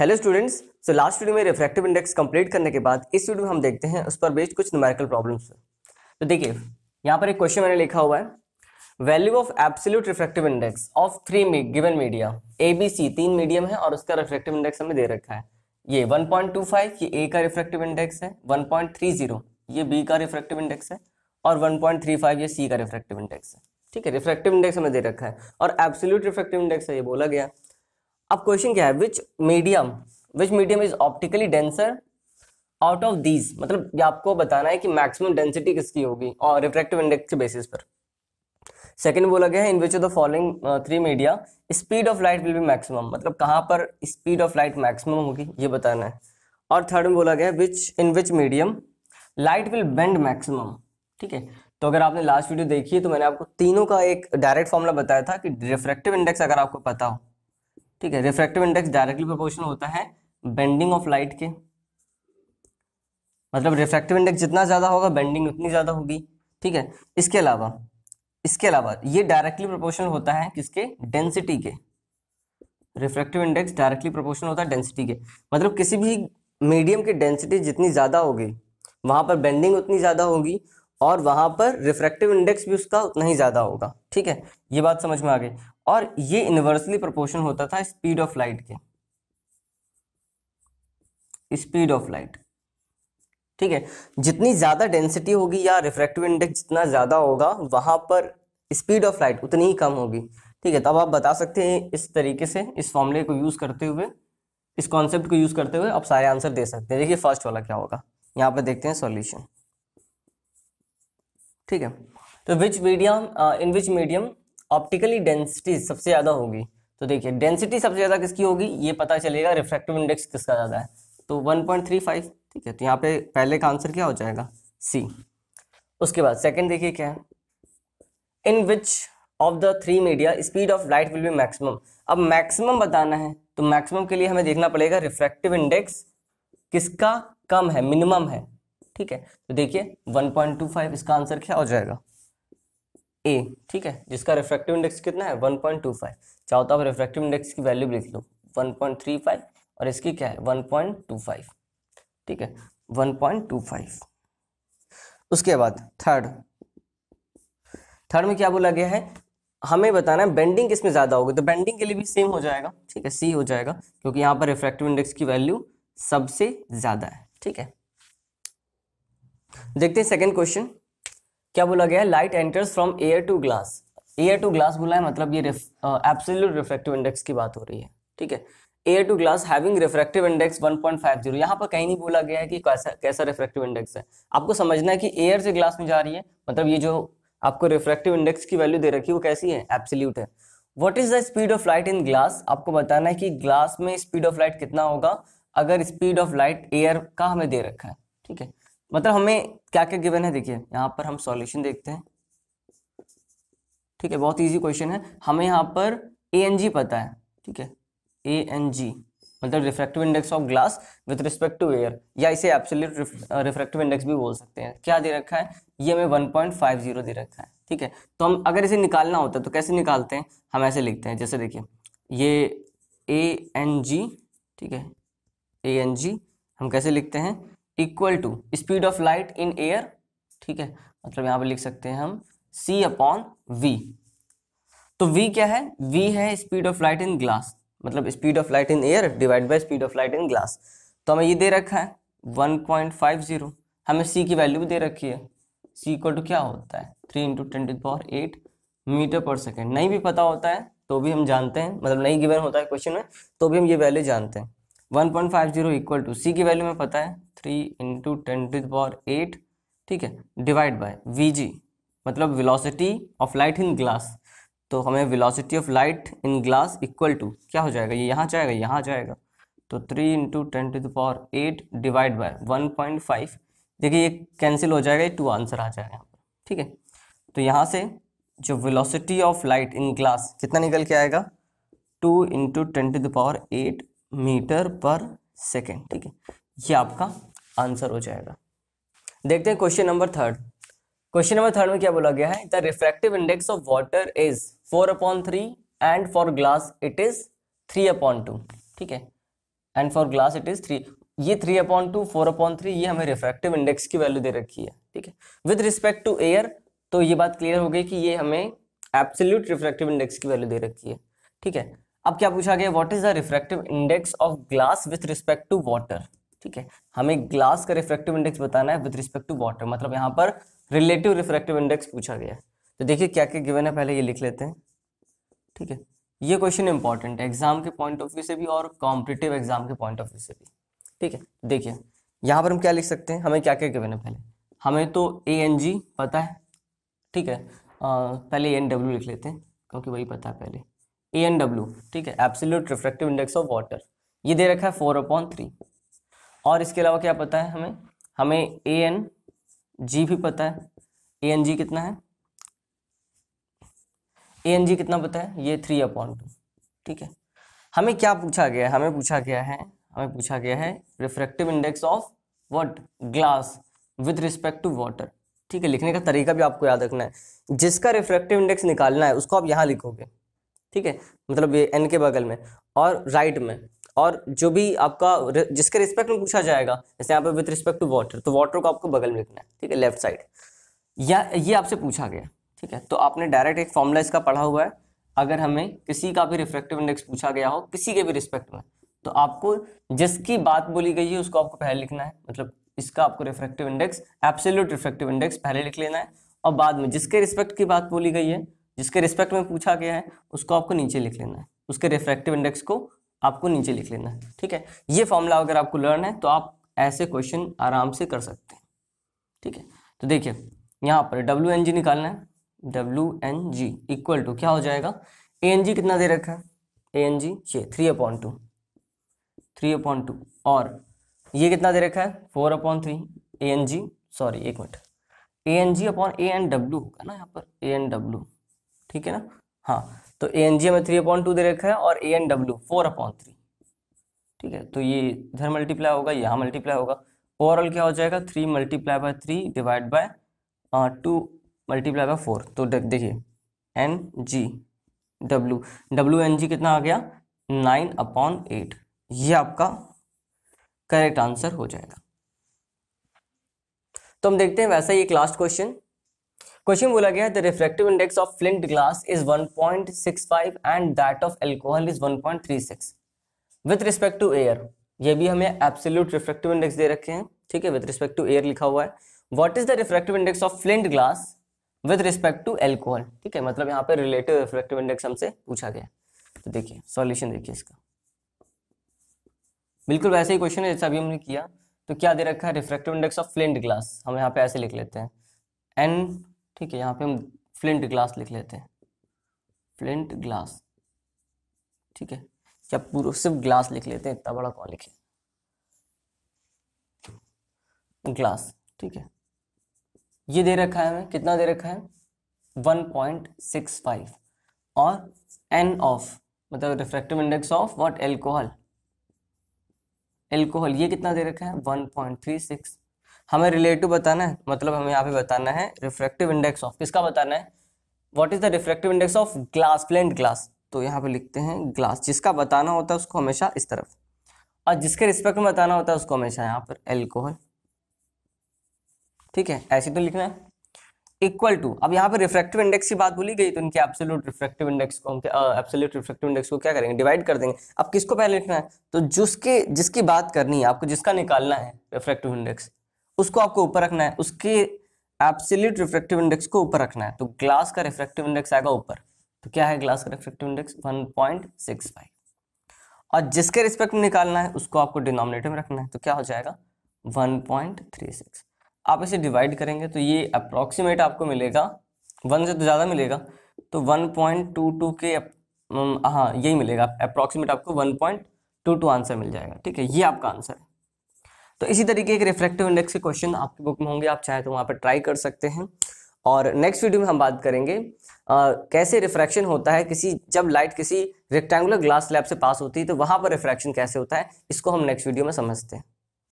hello students so last video में refractive index complete करने के बाद इस वीडियो में हम देखते हैं उस पर बेस्ड कुछ न्यूमेरिकल प्रॉब्लम्स तो देखिए यहाँ पर एक क्वेश्चन मैंने लिखा हुआ है value of absolute refractive index of three given media A B C तीन मीडियम है और उसका रिफ्रैक्टिव इंडेक्स हमें दे रखा है ये वन ये ए का रिफ्रैक्टिव इंडेक्स है वन ये बी का रिफ्रैक्टिव इंडेक्स है और वन ये सी का रिफ्रैक्टिव इंडेक्स है ठीक है रिफ्रैक्टिव इंडेक्स हमें दे रखा है और एब्सोल्यूट रिफ्रैक्टिव इंडेक्स है ये बोला गया अब क्वेश्चन क्या है which medium which medium is optically denser out of these मतलब ये आपको बताना है कि मैक्सिमम डेंसिटी किसकी होगी और रिफ्रेक्टिव इंडेक्स के बेसिस पर सेकेंड बोला गया है in which of the following three media speed of light will be maximum मतलब कहाँ पर स्पीड ऑफ लाइट मैक्सिमम होगी ये बताना है और थर्ड में बोला गया है which in which medium light will bend maximum ठीक है तो अगर आपने लास्ट वीडियो देखी है तो मैंने आपको तीनों का एक डायरेक्ट फॉर्मूला बताया था कि रिफ्रेक्टिव इंडेक्स अगर आपको पता हो ठीक है रिफ्रैक्टिव इंडेक्स डायरेक्टली प्रोपोर्शनल होता है बेंडिंग ऑफ लाइट के मतलब रिफ्रैक्टिव इंडेक्स जितना ज़्यादा होगा बेंडिंग उतनी ज़्यादा होगी ठीक है इसके अलावा इसके अलावा ये डायरेक्टली प्रोपोर्शनल होता है किसके डेंसिटी के रिफ्रैक्टिव इंडेक्स डायरेक्टली प्रोपोर्शनल होता है डेंसिटी के मतलब किसी भी मीडियम की डेंसिटी जितनी ज़्यादा होगी वहां पर बेंडिंग उतनी ज़्यादा होगी और वहां पर रिफ्रैक्टिव इंडेक्स भी उसका उतना ही ज़्यादा होगा ठीक है ये बात समझ में आ गई और ये इन्वर्सली प्रोपोर्शन होता था स्पीड ऑफ लाइट के स्पीड ऑफ लाइट ठीक है जितनी ज़्यादा डेंसिटी होगी या रिफ्रैक्टिव इंडेक्स जितना ज़्यादा होगा वहां पर स्पीड ऑफ लाइट उतनी ही कम होगी ठीक है तब आप बता सकते हैं इस तरीके से इस फॉर्मूले को यूज़ करते हुए इस कॉन्सेप्ट को यूज़ करते हुए आप सारे आंसर दे सकते हैं देखिए फर्स्ट वाला क्या होगा यहाँ पर देखते हैं सॉल्यूशन ठीक है तो which medium in which medium optically density सबसे ज़्यादा होगी तो देखिए डेंसिटी सबसे ज़्यादा किसकी होगी ये पता चलेगा रिफ्रैक्टिव इंडेक्स किसका ज़्यादा है तो 1.35 ठीक है तो यहाँ पे पहले का आंसर क्या हो जाएगा सी उसके बाद सेकंड देखिए क्या है in which of the three media speed of light will be maximum अब मैक्सिमम बताना है तो मैक्सिमम के लिए हमें देखना पड़ेगा रिफ्रैक्टिव इंडेक्स किसका कम है मिनिमम है ठीक है तो देखिए 1.25 इसका आंसर क्या हो जाएगा ए ठीक है जिसका रिफ्रैक्टिव इंडेक्स कितना है 1.25 चाहो तो आप रिफ्रैक्टिव इंडेक्स की वैल्यू लिख लो 1.35 और इसकी क्या है 1.25 ठीक है 1.25 उसके बाद थर्ड थर्ड में क्या बोला गया है हमें बताना है बेंडिंग किसमें ज़्यादा होगी तो बेंडिंग के लिए भी सेम हो जाएगा ठीक है सी हो जाएगा क्योंकि यहाँ पर रिफ्रैक्टिव इंडेक्स की वैल्यू सबसे ज़्यादा है ठीक है देखते हैं सेकेंड क्वेश्चन क्या बोला गया है light enters from air to glass air to glass बोला है मतलब ये एब्सोल्यूट रिफ्रैक्टिव इंडेक्स की बात हो रही है ठीक है air to glass having refractive index 1.50 यहाँ पर कहीं नहीं बोला गया है कि कैसा कैसा रिफ्रैक्टिव इंडेक्स है आपको समझना है कि एयर से ग्लास में जा रही है मतलब ये जो आपको रिफ्रैक्टिव इंडेक्स की वैल्यू दे रखी है वो कैसी है एब्सोल्यूट है what is the speed of light in glass आपको बताना है कि ग्लास में स्पीड ऑफ लाइट कितना होगा अगर स्पीड ऑफ लाइट एयर का हमें दे रखा है ठीक है मतलब हमें क्या क्या गिवन है देखिए यहाँ पर हम सॉल्यूशन देखते हैं ठीक है बहुत इजी क्वेश्चन है हमें यहाँ पर ए एन जी पता है ठीक है ए एन जी मतलब refractive index of glass with respect to air या इसे एब्सोल्यूट रिफ्रैक्टिव इंडेक्स भी बोल सकते हैं क्या दे रखा है ये हमें 1.50 दे रखा है ठीक है तो हम अगर इसे निकालना होता है तो कैसे निकालते हैं हम ऐसे लिखते हैं जैसे देखिए ये ए एन जी ठीक है ए एन जी हम कैसे लिखते हैं equal to speed of light in air ठीक है मतलब यहाँ पर लिख सकते हैं हम सी अपॉन वी तो वी क्या है वी है speed of light in glass मतलब speed of light in air divide by speed of light in glass तो हमें ये दे रखा है 1.50 हमें सी की वैल्यू भी दे रखी है सी इक्वल टू क्या होता है three into ten to power eight metre per second नहीं भी पता होता है तो भी हम जानते हैं मतलब नहीं गिवन होता है क्वेश्चन में तो भी हम ये वैल्यू जानते हैं 1.50 इक्वल टू सी की वैल्यू में पता है three into ten to power eight ठीक है डिवाइड बाय वी मतलब velocity of light in glass तो हमें velocity of light in glass equal to क्या हो जाएगा ये यह यहाँ जाएगा यहाँ जाएगा तो three into ten to power eight divide by one point five देखिए ये कैंसिल हो जाएगा टू आंसर आ जाएगा यहाँ पर ठीक है तो यहाँ से जो velocity of light in glass कितना निकल के आएगा two into ten to the power eight metre per second ठीक है ये आपका आंसर हो जाएगा देखते हैं question number third question number third में क्या बोला गया है the refractive index of water is four upon three and for glass it is three upon two ठीक है and for glass it is three ये three upon two four upon three ये हमें रिफ्रैक्टिव इंडेक्स की value दे रखी है ठीक है विद रिस्पेक्ट टू एयर तो ये बात क्लियर हो गई कि ये हमें एब्सोल्यूट रिफ्रैक्टिव इंडेक्स की वैल्यू दे रखी है ठीक है अब क्या पूछा गया what is the refractive index of glass with respect to water ठीक है हमें ग्लास का रिफ्रेक्टिव इंडेक्स बताना है विद रिस्पेक्ट टू वाटर मतलब यहाँ पर रिलेटिव रिफ्रेक्टिव इंडेक्स पूछा गया है तो देखिए क्या क्या गिवन है पहले ये लिख लेते हैं ठीक है ये क्वेश्चन इंपॉर्टेंट है एग्जाम के पॉइंट ऑफ व्यू से भी और कॉम्पिटेटिव एग्जाम के पॉइंट ऑफ व्यू से भी ठीक है देखिए यहाँ पर हम क्या लिख सकते हैं हमें क्या क्या गिवन है पहले हमें तो ए एन जी पता है ठीक है आ, पहले ए एन डब्ल्यू लिख लेते हैं क्योंकि वही पता है पहले ए एन डब्ल्यू ठीक है absolute refractive index of water ये दे रखा है फोर अपॉन थ्री और इसके अलावा क्या पता है हमें हमें ए एन जी भी पता है ए एन जी कितना है ए एन जी कितना पता है ये थ्री अपॉन टू ठीक है हमें क्या पूछा गया है हमें पूछा गया है हमें पूछा गया है refractive index of what glass with respect to water ठीक है लिखने का तरीका भी आपको याद रखना है जिसका रिफ्रैक्टिव इंडेक्स निकालना है उसको आप यहाँ लिखोगे ठीक है मतलब ये एन के बगल में और राइट में और जो भी आपका जिसके रिस्पेक्ट में पूछा जाएगा जैसे यहाँ पे विथ रिस्पेक्ट टू वाटर तो वाटर को आपको बगल में लिखना है ठीक है लेफ्ट साइड या ये आपसे पूछा गया ठीक है तो आपने डायरेक्ट एक फॉर्मूला इसका पढ़ा हुआ है अगर हमें किसी का भी रिफ्लेक्टिव इंडेक्स पूछा गया हो किसी के भी रिस्पेक्ट में तो आपको जिसकी बात बोली गई है उसको आपको पहले लिखना है मतलब इसका आपको refractive index absolute refractive index पहले लिख लेना है और बाद में जिसके रिस्पेक्ट की बात बोली गई है जिसके रिस्पेक्ट में पूछा गया है उसको आपको नीचे लिख लेना है उसके रिफ्लेक्टिव इंडेक्स को आपको नीचे लिख लेना है ठीक है ये फॉर्मूला अगर आपको लर्न है तो आप ऐसे क्वेश्चन आराम से कर सकते हैं ठीक है तो देखिए यहाँ पर डब्ल्यू एन जी निकालना है W N G equal to क्या हो जाएगा ए एन जी कितना दे रखा है ए एन जी ये three upon two three upon two और ये कितना दे रखा है four upon three A N G sorry एक minute A N G upon A N W होगा ना यहाँ पर ए एन डब्ल्यू ठीक है ना हाँ तो ए एन जी हमें थ्री अपॉन टू दे रखा है और A N W four upon three ठीक है तो ये इधर मल्टीप्लाई होगा यहाँ मल्टीप्लाई होगा ओवरऑल क्या हो जाएगा three multiply by three divide by two multiply by four तो देखिए N G W W N G कितना आ गया नाइन अपॉन एट ये आपका करेक्ट आंसर हो जाएगा तो हम देखते हैं वैसा ही एक लास्ट क्वेश्चन क्वेश्चन बोला गया है the refractive index of flint glass is 1.65 and that of alcohol is 1.36 with respect to air ये भी हमें एब्सोल्यूट रिफ्रैक्टिव इंडेक्स दे रखे हैं ठीक है विथ रिस्पेक्ट टू एयर लिखा हुआ है what is the refractive index of flint glass with respect to alcohol ठीक है मतलब यहाँ पे रिलेटिव रिफ्रैक्टिव इंडेक्स हमसे पूछा गया तो देखिए सॉल्यूशन देखिए इसका बिल्कुल वैसे ही क्वेश्चन है जैसा अभी हमने किया तो क्या दे रखा है refractive index of flint glass हम यहाँ पे ऐसे लिख लेते हैं एन ठीक है यहाँ पे हम फ्लिंट ग्लास लिख लेते हैं फ्लिंट ग्लास ठीक है या पूरा सिर्फ ग्लास लिख लेते हैं इतना बड़ा कौन लिखे ग्लास ठीक है ये दे रखा है हमें कितना दे रखा है 1.65 और एन ऑफ मतलब refractive index of what alcohol alcohol ये कितना दे रखा है 1.36 हमें रिलेटिव बताना है मतलब हमें यहाँ पे बताना है रिफ्रैक्टिव इंडेक्स ऑफ किसका बताना है what is the refractive index of glass plane glass तो यहाँ पे लिखते हैं ग्लास जिसका बताना होता है उसको हमेशा इस तरफ और जिसके रिस्पेक्ट में बताना होता है उसको हमेशा यहाँ पर एल्कोहल ठीक है ऐसे तो लिखना है इक्वल टू अब यहाँ पर रिफ्रेक्टिव इंडेक्स की बात भूली गई तो इनके एब्सोल्यूट रिफ्रेक्टिव इंडेक्स को हम एब्सोल्यूट रिफ्रेक्टिव इंडेक्स को क्या करेंगे डिवाइड कर देंगे अब किसको पहले लिखना है तो जिसके जिसकी बात करनी है आपको जिसका निकालना है रिफ्रेक्टिव इंडेक्स उसको आपको ऊपर रखना है उसके एप्सिल्यूट रिफ्रेक्टिव इंडेक्स को ऊपर रखना है तो ग्लास का रिफ्रेक्टिव इंडेक्स आएगा ऊपर तो क्या है ग्लास का रिफ्रेक्टिव इंडेक्स फाइव और जिसके रिस्पेक्ट में निकालना है उसको आपको डिनोमिनेटर में रखना है तो क्या हो जाएगा 1.36 आप इसे डिवाइड करेंगे तो ये अप्रॉक्सीमेट आपको मिलेगा वन से तो ज़्यादा मिलेगा तो 1.22 के हाँ यही मिलेगा अप्रॉक्सीमेट आपको 1.22 आंसर मिल जाएगा ठीक है ये आपका आंसर है तो इसी तरीके के रिफ्लेक्टिव इंडेक्स के क्वेश्चन आपकी बुक में होंगे आप चाहे तो वहाँ पर ट्राई कर सकते हैं और नेक्स्ट वीडियो में हम बात करेंगे आ, कैसे रिफ्रैक्शन होता है किसी जब लाइट किसी रेक्टेंगुलर ग्लास स्लैब से पास होती है तो वहाँ पर रिफ्रैक्शन कैसे होता है इसको हम नेक्स्ट वीडियो में समझते हैं